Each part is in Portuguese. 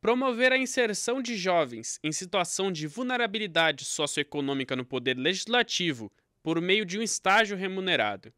Promover a inserção de jovens em situação de vulnerabilidade socioeconômica no poder legislativo por meio de um estágio remunerado.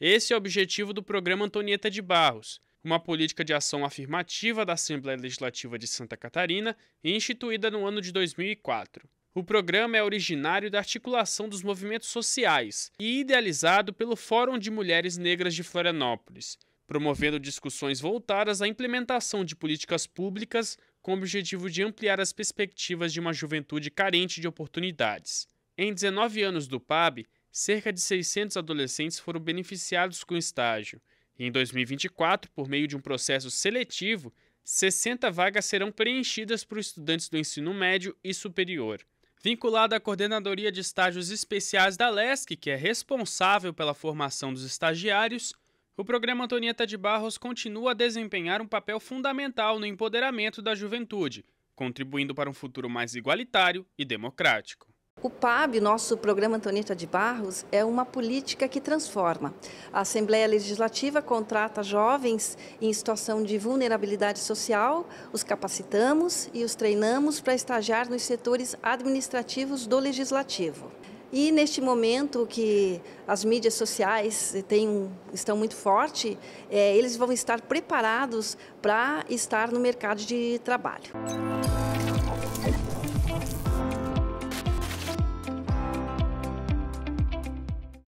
Esse é o objetivo do programa Antonieta de Barros, uma política de ação afirmativa da Assembleia Legislativa de Santa Catarina, instituída no ano de 2004. O programa é originário da articulação dos movimentos sociais e idealizado pelo Fórum de Mulheres Negras de Florianópolis, promovendo discussões voltadas à implementação de políticas públicas com o objetivo de ampliar as perspectivas de uma juventude carente de oportunidades. Em 19 anos do PAB, cerca de 600 adolescentes foram beneficiados com o estágio. E em 2024, por meio de um processo seletivo, 60 vagas serão preenchidas por estudantes do ensino médio e superior. Vinculado à Coordenadoria de Estágios Especiais da LESC, que é responsável pela formação dos estagiários, o programa Antonieta de Barros continua a desempenhar um papel fundamental no empoderamento da juventude, contribuindo para um futuro mais igualitário e democrático. O PAB, nosso programa Antonieta de Barros, é uma política que transforma. A Assembleia Legislativa contrata jovens em situação de vulnerabilidade social, os capacitamos e os treinamos para estagiar nos setores administrativos do legislativo. E neste momento que as mídias sociais têm, estão muito fortes, é, eh, eles vão estar preparados para estar no mercado de trabalho.